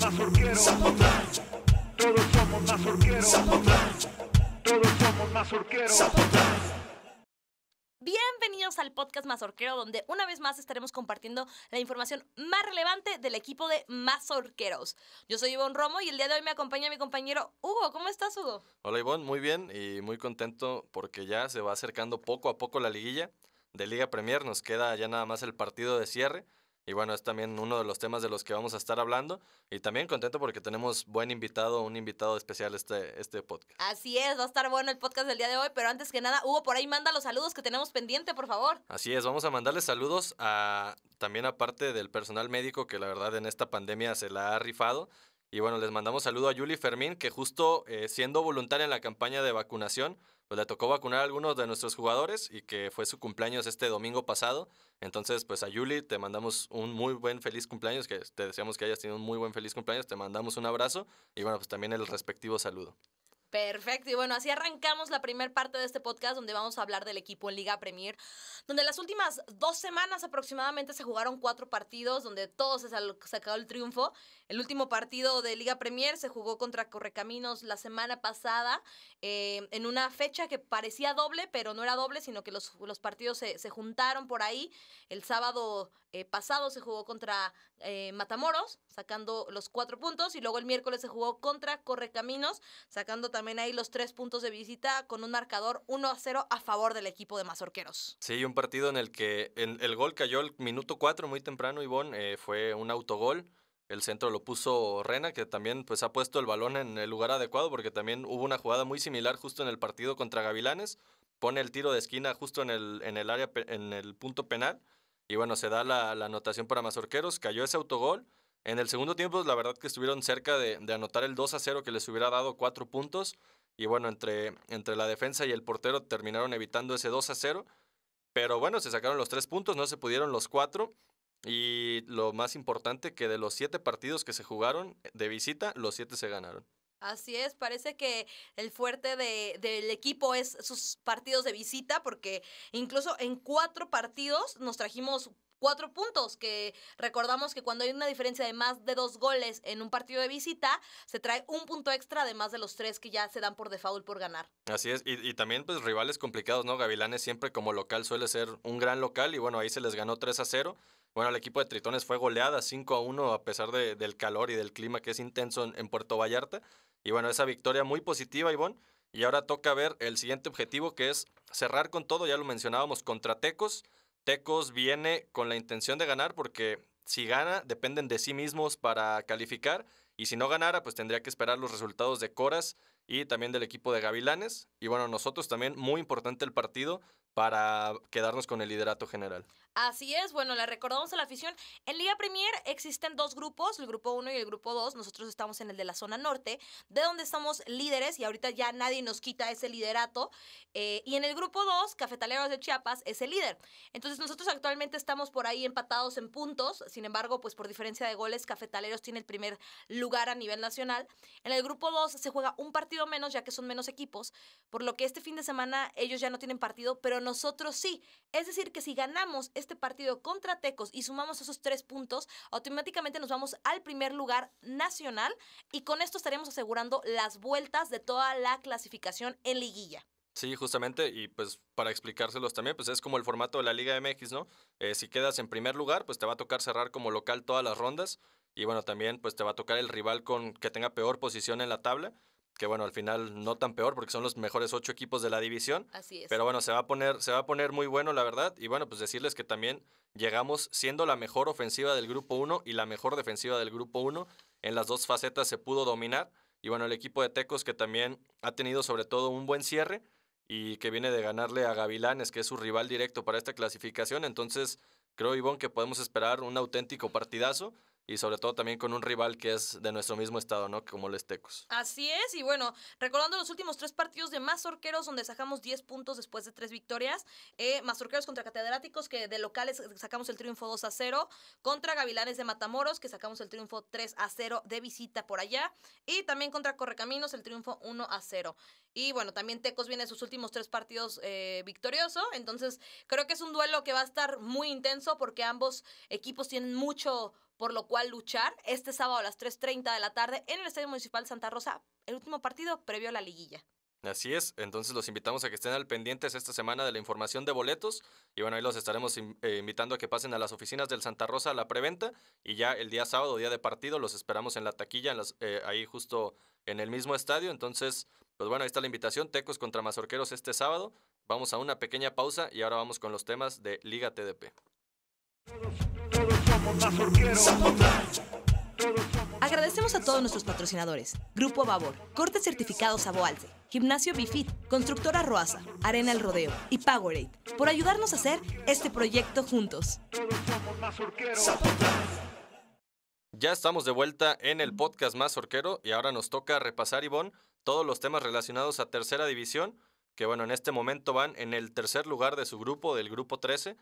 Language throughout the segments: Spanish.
Todos somos Todos somos Bienvenidos al podcast Mazorquero, donde una vez más estaremos compartiendo la información más relevante del equipo de Mazorqueros. Yo soy Ivonne Romo y el día de hoy me acompaña mi compañero Hugo. ¿Cómo estás, Hugo? Hola, Ivonne. Muy bien y muy contento porque ya se va acercando poco a poco la liguilla de Liga Premier. Nos queda ya nada más el partido de cierre y bueno, es también uno de los temas de los que vamos a estar hablando. Y también contento porque tenemos buen invitado, un invitado especial este, este podcast. Así es, va a estar bueno el podcast del día de hoy. Pero antes que nada, Hugo, por ahí manda los saludos que tenemos pendiente, por favor. Así es, vamos a mandarle saludos a también aparte del personal médico que la verdad en esta pandemia se la ha rifado. Y bueno, les mandamos saludo a Yuli Fermín, que justo eh, siendo voluntaria en la campaña de vacunación, pues le tocó vacunar a algunos de nuestros jugadores y que fue su cumpleaños este domingo pasado. Entonces, pues a Yuli te mandamos un muy buen feliz cumpleaños, que te deseamos que hayas tenido un muy buen feliz cumpleaños, te mandamos un abrazo y bueno, pues también el respectivo saludo. Perfecto. Y bueno, así arrancamos la primera parte de este podcast donde vamos a hablar del equipo en Liga Premier, donde las últimas dos semanas aproximadamente se jugaron cuatro partidos, donde todos se sacó el triunfo. El último partido de Liga Premier se jugó contra Correcaminos la semana pasada, eh, en una fecha que parecía doble, pero no era doble, sino que los, partidos se, se juntaron por ahí. El sábado eh, pasado se jugó contra eh, Matamoros, sacando los cuatro puntos, y luego el miércoles se jugó contra Correcaminos, sacando también ahí los tres puntos de visita con un marcador 1 a 0 a favor del equipo de Mazorqueros. Sí, un partido en el que el, gol cayó el minuto 4 muy temprano, Ivonne, eh, fue un autogol. El centro lo puso Rena, que también pues, ha puesto el balón en el lugar adecuado, porque también hubo una jugada muy similar justo en el partido contra Gavilanes. Pone el tiro de esquina justo en el, en el área, en el punto penal y bueno, se da la, anotación para Mazorqueros, cayó ese autogol. En el segundo tiempo, la verdad que estuvieron cerca de, anotar el 2 a 0 que les hubiera dado cuatro puntos. Y bueno, entre, entre la defensa y el portero terminaron evitando ese 2 a 0. Pero bueno, se sacaron los tres puntos, no se pudieron los cuatro. Y lo más importante, que de los siete partidos que se jugaron de visita, los siete se ganaron. Así es, parece que el fuerte de, del equipo es sus partidos de visita, porque incluso en cuatro partidos nos trajimos cuatro puntos, que recordamos que cuando hay una diferencia de más de dos goles en un partido de visita, se trae un punto extra, además de los tres que ya se dan por default por ganar. Así es, y, también pues rivales complicados, ¿no? Gavilanes siempre como local suele ser un gran local y bueno, ahí se les ganó 3 a 0. Bueno, el equipo de Tritones fue goleada 5 a 1 a pesar del calor y del clima que es intenso en Puerto Vallarta. Y bueno, esa victoria muy positiva, Ivonne. Y ahora toca ver el siguiente objetivo que es cerrar con todo, ya lo mencionábamos, contra Tecos. Tecos viene con la intención de ganar porque si gana dependen de sí mismos para calificar y si no ganara pues tendría que esperar los resultados de Coras y también del equipo de Gavilanes. Y bueno, nosotros también muy importante el partido, para quedarnos con el liderato general. Así es, bueno, le recordamos a la afición, en Liga Premier existen dos grupos, el grupo 1 y el grupo 2, nosotros estamos en el de la zona norte, de donde estamos líderes y ahorita ya nadie nos quita ese liderato, eh, y en el grupo 2, Cafetaleros de Chiapas es el líder. Entonces nosotros actualmente estamos por ahí empatados en puntos, sin embargo, pues por diferencia de goles, Cafetaleros tiene el primer lugar a nivel nacional. En el grupo 2 se juega un partido menos, ya que son menos equipos, por lo que este fin de semana ellos ya no tienen partido, pero nosotros sí. Es decir, que si ganamos este partido contra Tecos y sumamos esos tres puntos, automáticamente nos vamos al primer lugar nacional y con esto estaremos asegurando las vueltas de toda la clasificación en liguilla. Sí, justamente, y pues para explicárselos también, pues es como el formato de la Liga MX, ¿no? Eh, si quedas en primer lugar, pues te va a tocar cerrar como local todas las rondas y bueno, también pues te va a tocar el rival con que tenga peor posición en la tabla que bueno, al final no tan peor porque son los mejores ocho equipos de la división. Así es. Pero bueno, se va a poner, se va a poner muy bueno, la verdad. Y bueno, pues decirles que también llegamos siendo la mejor ofensiva del grupo 1 y la mejor defensiva del grupo 1. En las dos facetas se pudo dominar. Y bueno, el equipo de Tecos que también ha tenido sobre todo un buen cierre y que viene de ganarle a Gavilanes, que es su rival directo para esta clasificación. Entonces, creo, Ivonne, que podemos esperar un auténtico partidazo y sobre todo también con un rival que es de nuestro mismo estado, ¿no? Como les Tecos. Así es, y bueno, recordando los últimos tres partidos de Mazorqueros, donde sacamos 10 puntos después de tres victorias, eh, Mazorqueros contra Catedráticos, que de locales sacamos el triunfo 2 a 0, contra Gavilanes de Matamoros, que sacamos el triunfo 3 a 0 de visita por allá, y también contra Correcaminos el triunfo 1 a 0. Y bueno, también Tecos viene sus últimos tres partidos eh, victorioso, entonces creo que es un duelo que va a estar muy intenso porque ambos equipos tienen mucho por lo cual luchar este sábado a las 3.30 de la tarde en el Estadio Municipal Santa Rosa, el último partido previo a la liguilla. Así es, entonces los invitamos a que estén al pendiente esta semana de la información de boletos y bueno, ahí los estaremos eh, invitando a que pasen a las oficinas del Santa Rosa a la preventa y ya el día sábado, día de partido, los esperamos en la taquilla, eh, ahí justo en el mismo estadio, entonces pues bueno, ahí está la invitación, Tecos contra Mazorqueros este sábado, vamos a una pequeña pausa y ahora vamos con los temas de Liga TDP. Agradecemos a todos nuestros patrocinadores. Grupo Babor, Corte Certificados Boalce, Gimnasio Bifit, Constructora Roaza, Arena El Rodeo y Powerade por ayudarnos a hacer este proyecto juntos. Ya estamos de vuelta en el podcast Más Orquero y ahora nos toca repasar, Ivonne, todos los temas relacionados a Tercera División, que bueno, en este momento van en el tercer lugar de su grupo, del Grupo 13,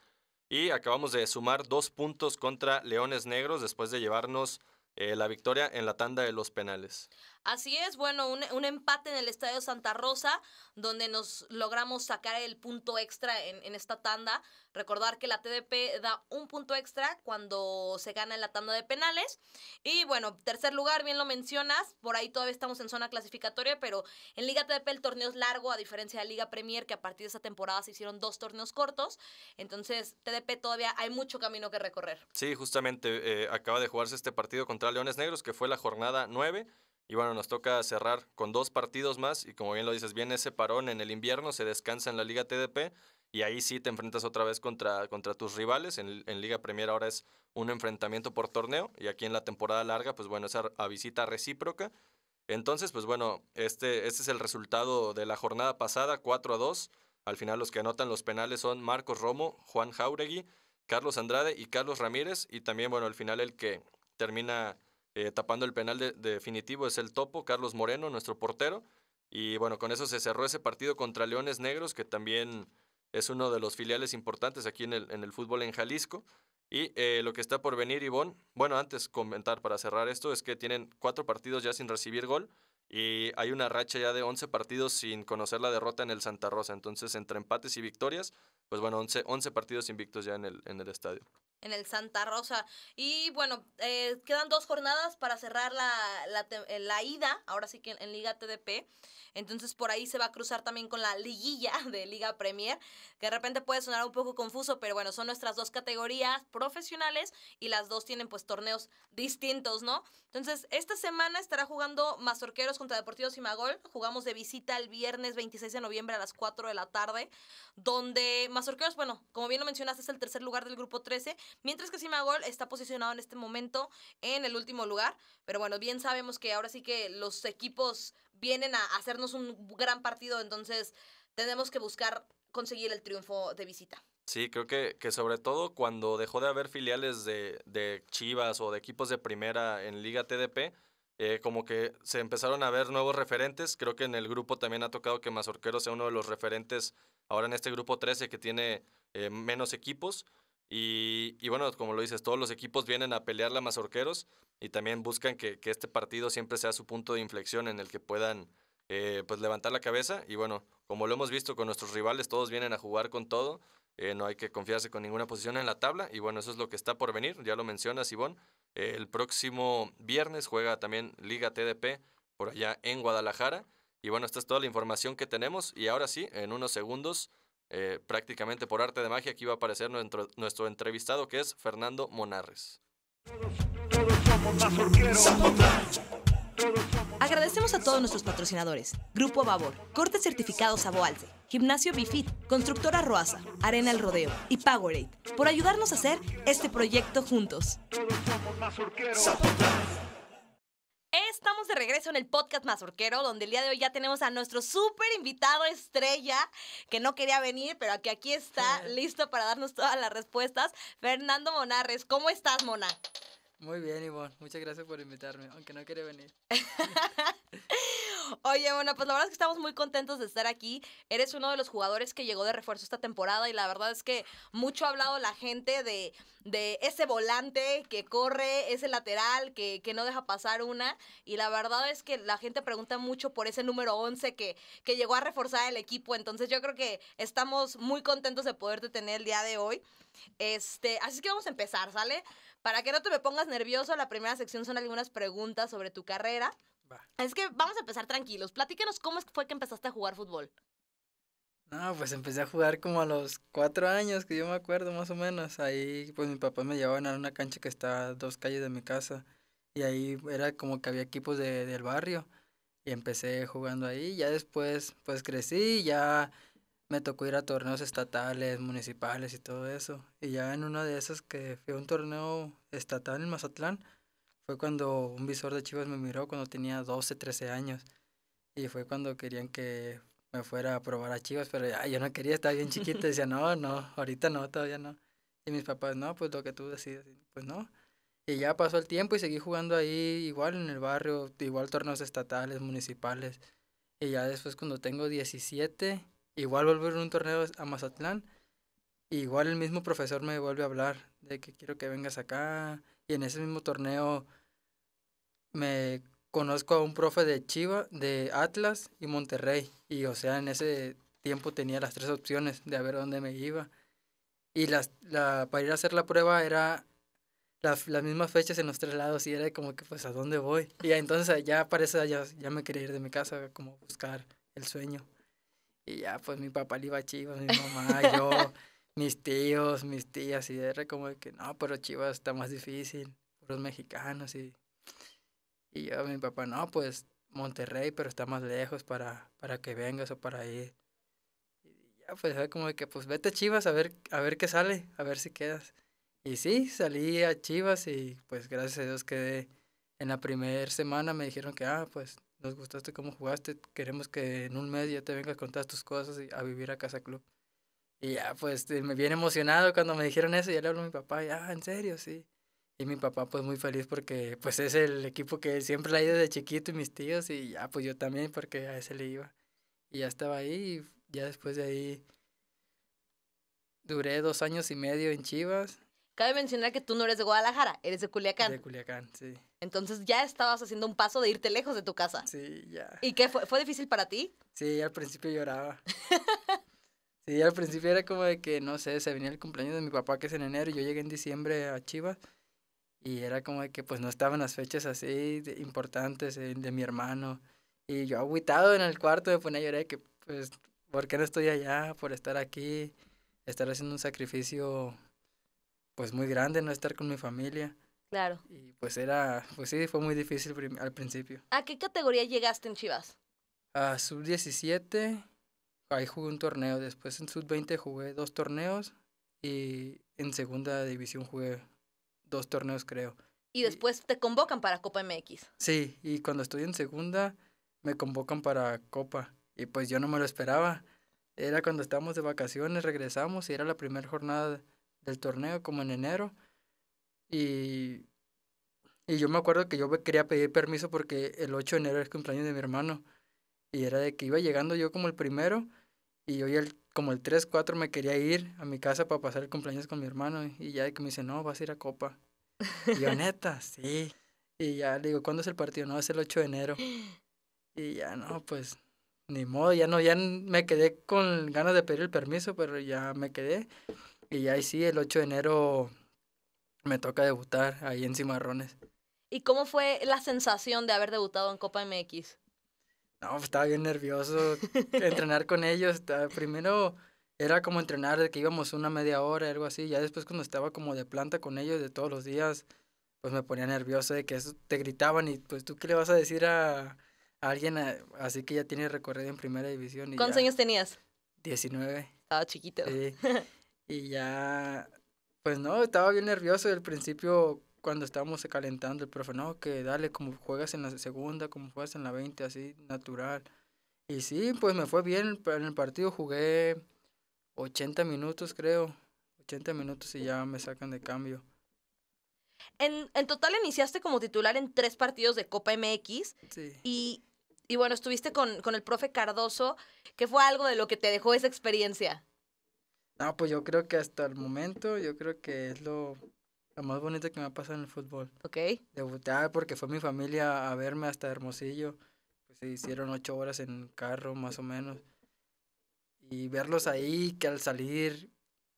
y acabamos de sumar dos puntos contra Leones Negros después de llevarnos eh, la victoria en la tanda de los penales. Así es, bueno, un, empate en el Estadio Santa Rosa, donde nos logramos sacar el punto extra en, esta tanda. Recordar que la TDP da un punto extra cuando se gana en la tanda de penales. Y bueno, tercer lugar, bien lo mencionas, por ahí todavía estamos en zona clasificatoria, pero en Liga TDP el torneo es largo, a diferencia de Liga Premier, que a partir de esa temporada se hicieron dos torneos cortos. Entonces, TDP todavía hay mucho camino que recorrer. Sí, justamente eh, acaba de jugarse este partido contra contra Leones Negros, que fue la jornada 9. Y bueno, nos toca cerrar con dos partidos más y como bien lo dices, viene ese parón en el invierno, se descansa en la Liga TDP y ahí sí te enfrentas otra vez contra, contra tus rivales. En, Liga Premier ahora es un enfrentamiento por torneo y aquí en la temporada larga, pues bueno, es a, visita recíproca. Entonces, pues bueno, este, este es el resultado de la jornada pasada, 4 a 2. Al final los que anotan los penales son Marcos Romo, Juan Jauregui, Carlos Andrade y Carlos Ramírez. Y también, bueno, al final el que termina eh, tapando el penal definitivo es el topo, Carlos Moreno, nuestro portero. Y bueno, con eso se cerró ese partido contra Leones Negros, que también es uno de los filiales importantes aquí en el, fútbol en Jalisco. Y eh, lo que está por venir, Ivón, bueno, antes comentar para cerrar esto, es que tienen cuatro partidos ya sin recibir gol y hay una racha ya de 11 partidos sin conocer la derrota en el Santa Rosa. Entonces, entre empates y victorias, pues bueno, 11, partidos invictos ya en el, en el estadio en el Santa Rosa. Y bueno, eh, quedan dos jornadas para cerrar la, eh, ida, ahora sí que en, Liga TDP. Entonces por ahí se va a cruzar también con la liguilla de Liga Premier, que de repente puede sonar un poco confuso, pero bueno, son nuestras dos categorías profesionales y las dos tienen pues torneos distintos, ¿no? Entonces esta semana estará jugando Mazorqueros contra Deportivos Simagol. Jugamos de visita el viernes 26 de noviembre a las 4 de la tarde, donde Mazorqueros, bueno, como bien lo mencionaste, es el tercer lugar del grupo 13 Mientras que Simagol está posicionado en este momento en el último lugar. Pero bueno, bien sabemos que ahora sí que los equipos vienen a hacernos un gran partido, entonces tenemos que buscar conseguir el triunfo de visita. Sí, creo que, que sobre todo cuando dejó de haber filiales de, de Chivas o de equipos de primera en Liga TDP, eh, como que se empezaron a ver nuevos referentes. Creo que en el grupo también ha tocado que Mazorquero sea uno de los referentes ahora en este grupo 13 que tiene eh, menos equipos. Y, bueno, como lo dices, todos los equipos vienen a pelear a Mazorqueros y también buscan que, este partido siempre sea su punto de inflexión en el que puedan eh, pues levantar la cabeza. Y bueno, como lo hemos visto con nuestros rivales, todos vienen a jugar con todo. Eh, no hay que confiarse con ninguna posición en la tabla. Y bueno, eso es lo que está por venir. Ya lo menciona Sibón. Eh, el próximo viernes juega también Liga TDP por allá en Guadalajara. Y bueno, esta es toda la información que tenemos. Y ahora sí, en unos segundos. Eh, prácticamente por arte de magia, aquí va a aparecer nuestro, nuestro entrevistado que es Fernando Monarres. Agradecemos a todos nuestros patrocinadores. Grupo Babor, Corte Certificados boalce, Gimnasio Bifit, Constructora Roaza, Arena El Rodeo y Powerade por ayudarnos a hacer este proyecto juntos estamos de regreso en el podcast Mazorquero, donde el día de hoy ya tenemos a nuestro súper invitado estrella, que no quería venir, pero que aquí está, listo para darnos todas las respuestas, Fernando Monarres. ¿Cómo estás, Mona? Muy bien, Ivonne. Muchas gracias por invitarme, aunque no quería venir. Oye, bueno, pues la verdad es que estamos muy contentos de estar aquí. Eres uno de los jugadores que llegó de refuerzo esta temporada y la verdad es que mucho ha hablado la gente de, ese volante que corre, ese lateral que, no deja pasar una. Y la verdad es que la gente pregunta mucho por ese número 11 que, que llegó a reforzar el equipo. Entonces yo creo que estamos muy contentos de poderte tener el día de hoy. Este, así que vamos a empezar, ¿sale? Para que no te me pongas nervioso, la primera sección son algunas preguntas sobre tu carrera. Es que vamos a empezar tranquilos. Platícanos cómo fue que empezaste a jugar fútbol. No, pues empecé a jugar como a los cuatro años, que yo me acuerdo más o menos. Ahí, pues mi papá me llevaba a una cancha que está a dos calles de mi casa. Y ahí era como que había equipos de, del barrio. Y empecé jugando ahí. Ya después, pues crecí, ya me tocó ir a torneos estatales, municipales y todo eso. Y ya en una de esas que fue un torneo estatal en Mazatlán, fue cuando un visor de Chivas me miró cuando tenía 12, 13 años. Y fue cuando querían que me fuera a probar a Chivas, pero ya, yo no quería, estar bien chiquito Decía, no, no, ahorita no, todavía no. Y mis papás, no, pues lo que tú decides, pues no. Y ya pasó el tiempo y seguí jugando ahí igual en el barrio, igual torneos estatales, municipales. Y ya después cuando tengo 17, Igual volver a un torneo a Mazatlán. Igual el mismo profesor me vuelve a hablar de que quiero que vengas acá. Y en ese mismo torneo me conozco a un profe de Chiva, de Atlas y Monterrey. Y o sea, en ese tiempo tenía las tres opciones de ver dónde me iba. Y las, la, para ir a hacer la prueba era las, mismas fechas en los tres lados y era como que pues a dónde voy. Y entonces ya parece ya, ya me quería ir de mi casa, como buscar el sueño. Y ya, pues mi papá le iba a Chivas, mi mamá, yo, mis tíos, mis tías, y era como de que no, pero Chivas está más difícil, los mexicanos. Y, y yo, mi papá, no, pues Monterrey, pero está más lejos para, para que vengas o para ir. Y ya, pues era como de que, pues vete a Chivas a ver, a ver qué sale, a ver si quedas. Y sí, salí a Chivas y pues gracias a Dios quedé. En la primera semana me dijeron que, ah, pues nos gustaste cómo jugaste, queremos que en un mes ya te vengas con todas tus cosas y a vivir a Casa Club. Y ya, pues este, me viene emocionado cuando me dijeron eso, ya le hablo a mi papá, ya, ah, en serio, sí. Y mi papá pues muy feliz porque pues es el equipo que siempre le ha ido desde chiquito y mis tíos y ya pues yo también porque a ese le iba. Y ya estaba ahí y ya después de ahí duré dos años y medio en Chivas Cabe mencionar que tú no eres de Guadalajara, eres de Culiacán. De Culiacán, sí. Entonces ya estabas haciendo un paso de irte lejos de tu casa. Sí, ya. ¿Y qué fue? ¿Fue difícil para ti? Sí, al principio lloraba. sí, al principio era como de que, no sé, se venía el cumpleaños de mi papá que es en enero y yo llegué en diciembre a Chiva, Y era como de que pues no estaban las fechas así importantes eh, de, mi hermano. Y yo aguitado en el cuarto me ponía a llorar que pues, ¿por qué no estoy allá? Por estar aquí, estar haciendo un sacrificio pues muy grande no estar con mi familia. Claro. Y pues era, pues sí, fue muy difícil al principio. ¿A qué categoría llegaste en Chivas? A sub-17, ahí jugué un torneo, después en sub-20 jugué dos torneos y en segunda división jugué dos torneos creo. Y después te convocan para Copa MX. Sí, y cuando estoy en segunda me convocan para Copa y pues yo no me lo esperaba. Era cuando estábamos de vacaciones, regresamos y era la primera jornada del torneo, como en enero. Y, yo me acuerdo que yo quería pedir permiso porque el 8 de enero es el cumpleaños de mi hermano. Y era de que iba llegando yo como el primero y yo el, como el 3, 4 me quería ir a mi casa para pasar el cumpleaños con mi hermano. Y ya que me dice, no, vas a ir a Copa. Y yo, neta, sí. Y ya le digo, ¿cuándo es el partido? No, es el 8 de enero. Y ya no, pues ni modo, ya no, ya me quedé con ganas de pedir el permiso, pero ya me quedé. Y ahí sí, el 8 de enero me toca debutar ahí en Cimarrones. ¿Y cómo fue la sensación de haber debutado en Copa MX? No, pues, estaba bien nervioso entrenar con ellos. primero era como entrenar de que íbamos una media hora, algo así. Ya después cuando estaba como de planta con ellos de todos los días, pues me ponía nervioso de que eso, te gritaban y pues tú qué le vas a decir a, alguien así que ya tiene recorrido en primera división. ¿Cuántos años tenías? 19. Estaba chiquito. Y ya, pues no, estaba bien nervioso al principio cuando estábamos calentando, el profe, no, que dale, como juegas en la segunda, como juegas en la 20, así, natural. Y sí, pues me fue bien en el partido, jugué 80 minutos creo, 80 minutos y ya me sacan de cambio. En, en total iniciaste como titular en tres partidos de Copa MX sí. y, y bueno, estuviste con, con el profe Cardoso, que fue algo de lo que te dejó esa experiencia. No, pues yo creo que hasta el momento, yo creo que es lo, más bonito que me ha pasado en el fútbol. Ok. Debutar porque fue mi familia a verme hasta Hermosillo. Pues se hicieron ocho horas en carro, más o menos. Y verlos ahí, que al salir,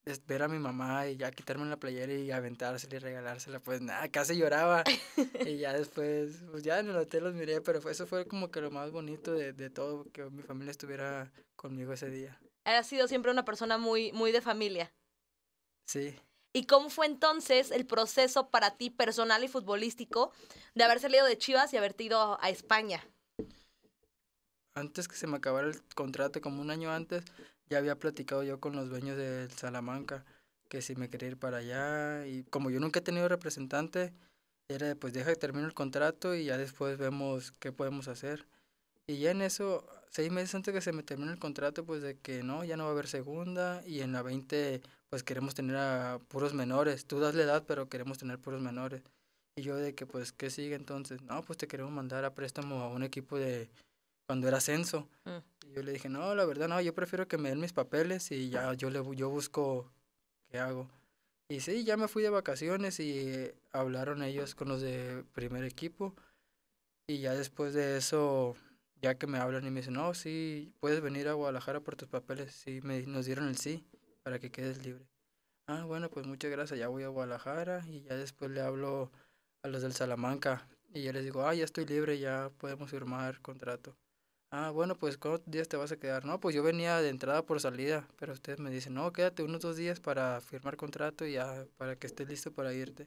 es ver a mi mamá y ya quitarme la playera y aventársela y regalársela, pues nada, casi lloraba. y ya después, pues ya en el hotel los miré, pero eso fue como que lo más bonito de, de todo, que mi familia estuviera conmigo ese día. Ha sido siempre una persona muy, muy de familia. Sí. ¿Y cómo fue entonces el proceso para ti personal y futbolístico de haber salido de Chivas y haber ido a España? Antes que se me acabara el contrato, como un año antes, ya había platicado yo con los dueños del Salamanca que si me quería ir para allá y como yo nunca he tenido representante, era pues deja que termine el contrato y ya después vemos qué podemos hacer. Y ya en eso seis meses antes que se me termine el contrato, pues de que no, ya no va a haber segunda y en la 20 pues queremos tener a puros menores, tú das la edad pero queremos tener puros menores. Y yo de que pues, ¿qué sigue entonces? No, pues te queremos mandar a préstamo a un equipo de cuando era ascenso. Mm. Y yo le dije, no, la verdad no, yo prefiero que me den mis papeles y ya yo, le, yo busco qué hago. Y sí, ya me fui de vacaciones y eh, hablaron ellos con los de primer equipo. Y ya después de eso ya que me hablan y me dicen, no, sí, puedes venir a Guadalajara por tus papeles. Sí, me, nos dieron el sí para que quedes libre. Ah, bueno, pues muchas gracias, ya voy a Guadalajara y ya después le hablo a los del Salamanca y ya les digo, ah, ya estoy libre, ya podemos firmar contrato. Ah, bueno, pues ¿cuántos días te vas a quedar? No, pues yo venía de entrada por salida, pero ustedes me dicen, no, quédate unos dos días para firmar contrato y ya para que estés listo para irte.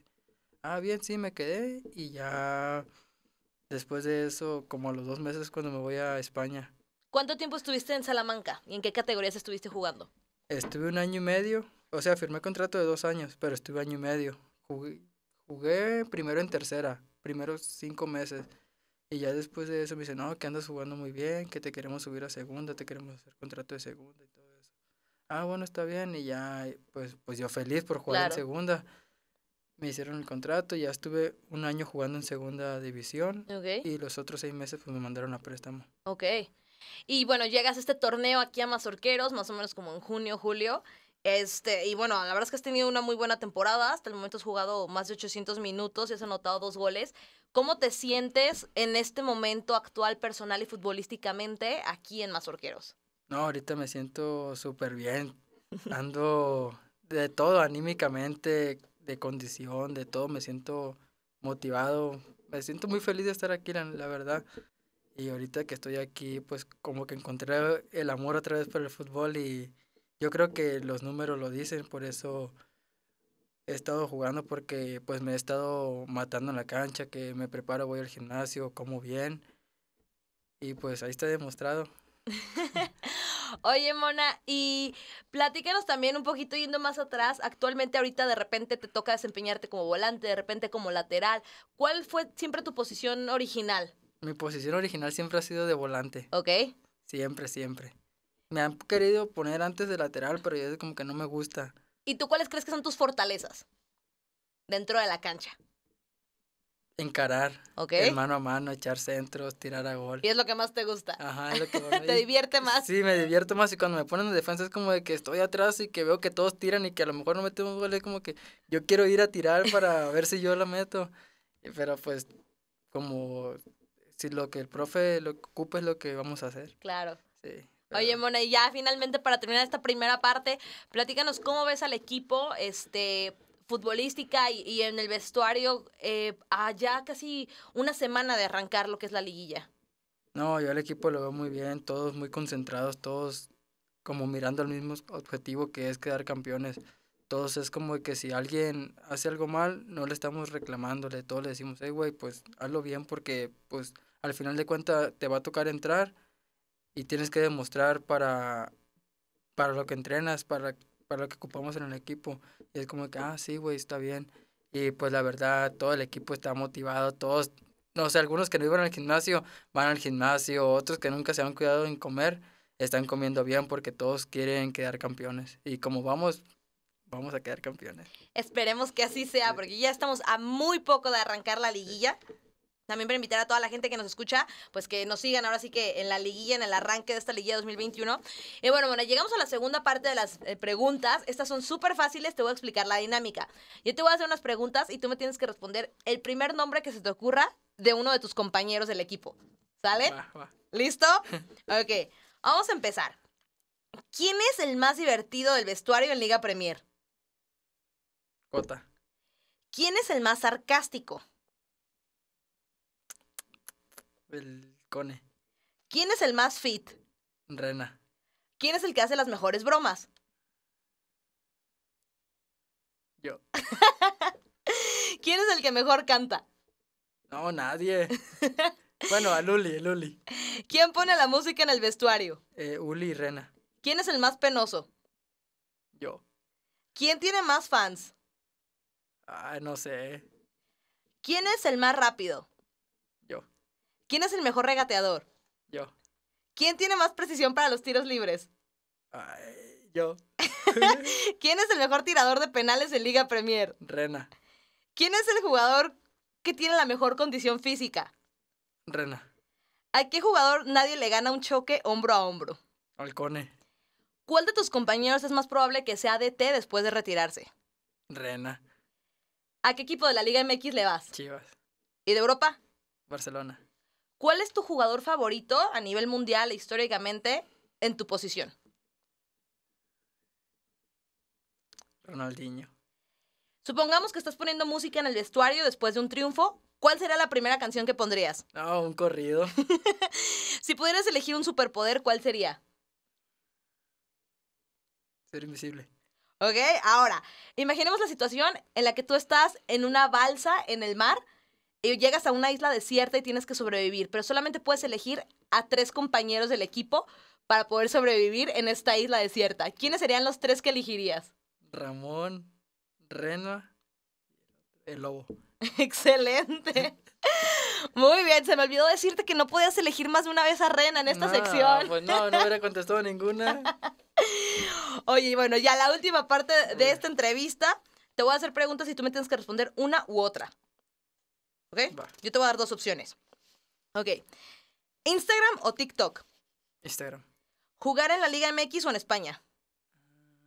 Ah, bien, sí, me quedé y ya Después de eso, como a los dos meses, cuando me voy a España. ¿Cuánto tiempo estuviste en Salamanca y en qué categorías estuviste jugando? Estuve un año y medio, o sea, firmé contrato de dos años, pero estuve año y medio. Jugué, primero en tercera, primeros cinco meses. Y ya después de eso me dice, no, que andas jugando muy bien, que te queremos subir a segunda, te queremos hacer contrato de segunda y todo eso. Ah, bueno, está bien. Y ya, pues, pues yo feliz por jugar en segunda me hicieron el contrato, ya estuve un año jugando en segunda división y los otros seis meses pues me mandaron a préstamo. Ok. Y bueno, llegas a este torneo aquí a Mazorqueros, más o menos como en junio, julio. Este, y bueno, la verdad es que has tenido una muy buena temporada. Hasta el momento has jugado más de 800 minutos y has anotado dos goles. ¿Cómo te sientes en este momento actual, personal y futbolísticamente aquí en Mazorqueros? No, ahorita me siento súper bien. Ando de todo, anímicamente, de condición, de todo, me siento motivado, me siento muy feliz de estar aquí, la, la verdad. Y ahorita que estoy aquí, pues como que encontré el amor otra vez por el fútbol y yo creo que los números lo dicen, por eso he estado jugando porque pues me he estado matando en la cancha, que me preparo, voy al gimnasio, como bien y pues ahí está demostrado. Oye, Mona, y platícanos también un poquito yendo más atrás. Actualmente, ahorita de repente te toca desempeñarte como volante, de repente como lateral. ¿Cuál fue siempre tu posición original? Mi posición original siempre ha sido de volante. Ok. Siempre, siempre. Me han querido poner antes de lateral, pero yo como que no me gusta. ¿Y tú cuáles crees que son tus fortalezas dentro de la cancha? encarar, okay. mano a mano, echar centros, tirar a gol. Y es lo que más te gusta. Ajá, es lo que más ¿Te divierte más? Sí, me divierto más y cuando me ponen en defensa es como de que estoy atrás y que veo que todos tiran y que a lo mejor no metemos gol, es como que yo quiero ir a tirar para ver si yo la meto. Pero pues como si lo que el profe lo ocupa es lo que vamos a hacer. Claro. Sí. Oye, Mona, y ya finalmente para terminar esta primera parte, platícanos cómo ves al equipo, este, futbolística y, en el vestuario eh, allá casi una semana de arrancar lo que es la liguilla? No, yo al equipo lo veo muy bien, todos muy concentrados, todos como mirando al mismo objetivo que es quedar campeones. Todos es como que si alguien hace algo mal, no le estamos reclamándole, todos le decimos, hey, güey, pues hazlo bien porque pues al final de cuentas te va a tocar entrar y tienes que demostrar para, para lo que entrenas, para para lo que ocupamos en el equipo. Y es como que, ah, sí, güey, está bien. Y pues la verdad, todo el equipo está motivado, todos, no sé, algunos que no iban al gimnasio van al gimnasio, otros que nunca se han cuidado en comer, están comiendo bien porque todos quieren quedar campeones. Y como vamos, vamos a quedar campeones. Esperemos que así sea, porque ya estamos a muy poco de arrancar la liguilla. También para invitar a toda la gente que nos escucha, pues que nos sigan ahora sí que en la liguilla, en el arranque de esta liguilla 2021. Y bueno, bueno, llegamos a la segunda parte de las eh, preguntas. Estas son súper fáciles, te voy a explicar la dinámica. Yo te voy a hacer unas preguntas y tú me tienes que responder el primer nombre que se te ocurra de uno de tus compañeros del equipo. ¿Sale? ¿Listo? Ok, vamos a empezar. ¿Quién es el más divertido del vestuario en Liga Premier? Cota. ¿Quién es el más sarcástico? el Cone. ¿Quién es el más fit? Rena. ¿Quién es el que hace las mejores bromas? Yo. ¿Quién es el que mejor canta? No, nadie. bueno, a Luli, Luli. ¿Quién pone la música en el vestuario? Eh, Uli y Rena. ¿Quién es el más penoso? Yo. ¿Quién tiene más fans? Ah, no sé. ¿Quién es el más rápido? ¿Quién es el mejor regateador? Yo. ¿Quién tiene más precisión para los tiros libres? yo. ¿Quién es el mejor tirador de penales en Liga Premier? Rena. ¿Quién es el jugador que tiene la mejor condición física? Rena. ¿A qué jugador nadie le gana un choque hombro a hombro? Alcone. ¿Cuál de tus compañeros es más probable que sea DT después de retirarse? Rena. ¿A qué equipo de la Liga MX le vas? Chivas. ¿Y de Europa? Barcelona. ¿Cuál es tu jugador favorito a nivel mundial históricamente en tu posición? Ronaldinho. Supongamos que estás poniendo música en el vestuario después de un triunfo. ¿Cuál será la primera canción que pondrías? Ah, un corrido. si pudieras elegir un superpoder, ¿cuál sería? Ser invisible. Ok, ahora, imaginemos la situación en la que tú estás en una balsa en el mar llegas a una isla desierta y tienes que sobrevivir, pero solamente puedes elegir a tres compañeros del equipo para poder sobrevivir en esta isla desierta. ¿Quiénes serían los tres que elegirías? Ramón, Rena, el lobo. Excelente. Muy bien, se me olvidó decirte que no podías elegir más de una vez a Rena en esta sección. Pues no, no hubiera contestado ninguna. Oye, bueno, ya la última parte de esta entrevista. Te voy a hacer preguntas y tú me tienes que responder una u otra. ¿Ok? Yo te voy a dar dos opciones. Ok. Instagram o TikTok. Instagram. ¿Jugar en la Liga MX o en España?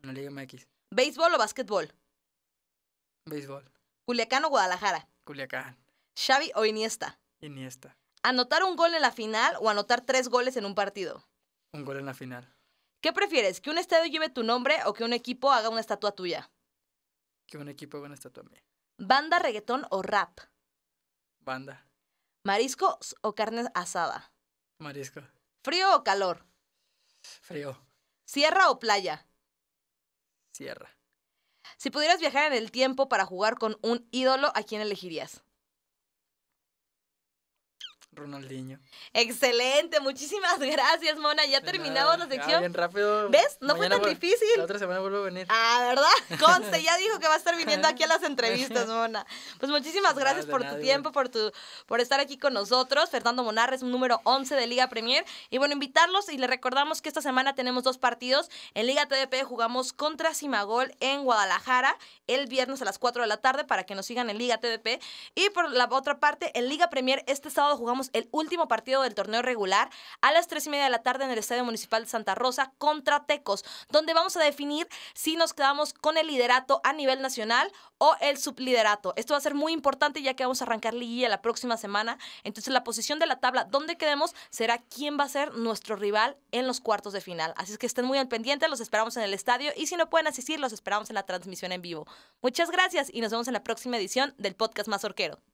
En la Liga MX. ¿Béisbol o básquetbol? Béisbol. ¿Culiacán o Guadalajara? Culiacán. ¿Xavi o Iniesta? Iniesta. ¿Anotar un gol en la final o anotar tres goles en un partido? Un gol en la final. ¿Qué prefieres? ¿Que un estadio lleve tu nombre o que un equipo haga una estatua tuya? Que un equipo haga una estatua mía. ¿Banda, reggaetón o rap? Banda. ¿Mariscos o carne asada? Marisco. ¿Frío o calor? Frío. ¿Sierra o playa? Sierra. Si pudieras viajar en el tiempo para jugar con un ídolo, ¿a quién elegirías? Ronaldinho. Excelente, muchísimas gracias, Mona. Ya terminamos la sección. bien rápido. ¿Ves? No fue tan difícil. La otra semana vuelvo a venir. Ah, ¿verdad? Conste, ya dijo que va a estar viniendo aquí a las entrevistas, Mona. Pues muchísimas gracias por tu tiempo, por tu por estar aquí con nosotros. Fernando Monarres, número 11 de Liga Premier. Y bueno, invitarlos y les recordamos que esta semana tenemos dos partidos. En Liga TDP jugamos contra Simagol en Guadalajara el viernes a las 4 de la tarde para que nos sigan en Liga TDP. Y por la otra parte, en Liga Premier este sábado jugamos el último partido del torneo regular a las tres y media de la tarde en el Estadio Municipal de Santa Rosa contra Tecos, donde vamos a definir si nos quedamos con el liderato a nivel nacional o el subliderato. Esto va a ser muy importante ya que vamos a arrancar liguilla la próxima semana. Entonces la posición de la tabla donde quedemos será quién va a ser nuestro rival en los cuartos de final. Así es que estén muy al pendiente, los esperamos en el estadio y si no pueden asistir, los esperamos en la transmisión en vivo. Muchas gracias y nos vemos en la próxima edición del podcast Más Orquero.